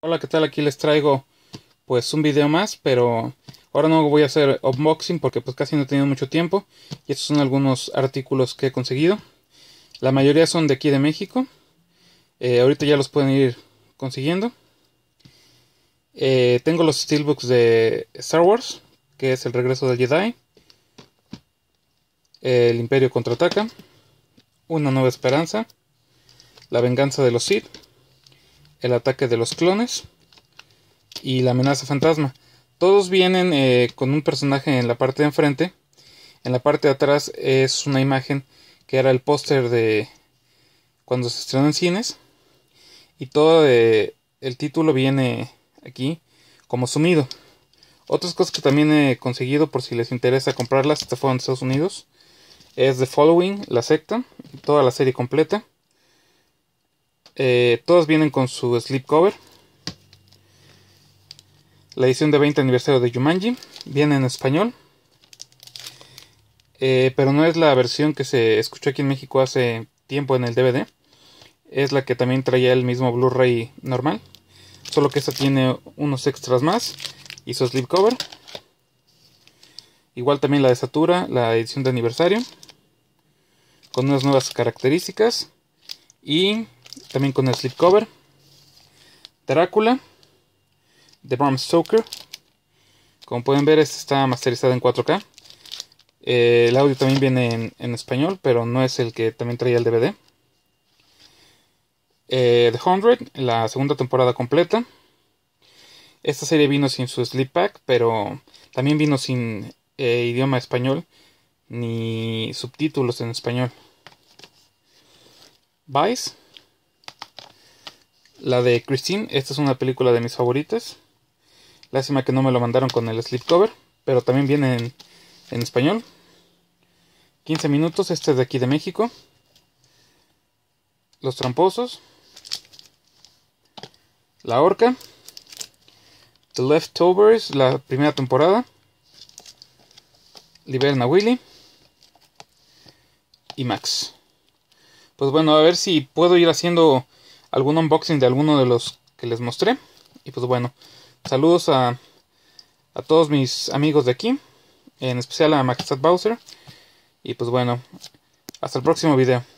Hola, ¿qué tal? Aquí les traigo pues un video más, pero ahora no voy a hacer unboxing porque pues casi no he tenido mucho tiempo. Y estos son algunos artículos que he conseguido. La mayoría son de aquí de México. Eh, ahorita ya los pueden ir consiguiendo. Eh, tengo los steelbooks de Star Wars, que es El regreso del Jedi. El Imperio contraataca. Una nueva esperanza. La venganza de los Sith el ataque de los clones y la amenaza fantasma. Todos vienen eh, con un personaje en la parte de enfrente. En la parte de atrás es una imagen que era el póster de cuando se estrenó en cines. Y todo eh, el título viene aquí como sumido. Otras cosas que también he conseguido por si les interesa comprarlas, esta fue en Estados Unidos, es The Following, La Secta, toda la serie completa. Eh, todas vienen con su slipcover. La edición de 20 aniversario de Jumanji viene en español. Eh, pero no es la versión que se escuchó aquí en México hace tiempo en el DVD. Es la que también traía el mismo Blu-ray normal. Solo que esta tiene unos extras más y su slipcover. Igual también la de Satura, la edición de aniversario. Con unas nuevas características. Y también con el Cover. Drácula The Bram Stoker. Como pueden ver, este está masterizado en 4K. Eh, el audio también viene en, español, pero no es el que también traía el DVD. Eh, The Hundred, la segunda temporada completa. Esta serie vino sin su sleep pack, pero también vino sin eh, idioma español ni subtítulos en español. Vice, la de Christine. Esta es una película de mis favoritas. Lástima que no me lo mandaron con el slipcover, pero también viene en, español. 15 minutos, este de aquí de México. Los tramposos. La Orca. The Leftovers, la primera temporada. Liberna Willy. Y Max. Pues bueno, a ver si puedo ir haciendo algún unboxing de alguno de los que les mostré. Y pues bueno, saludos a, todos mis amigos de aquí, en especial a Maxat Bowser. Y pues bueno, hasta el próximo video.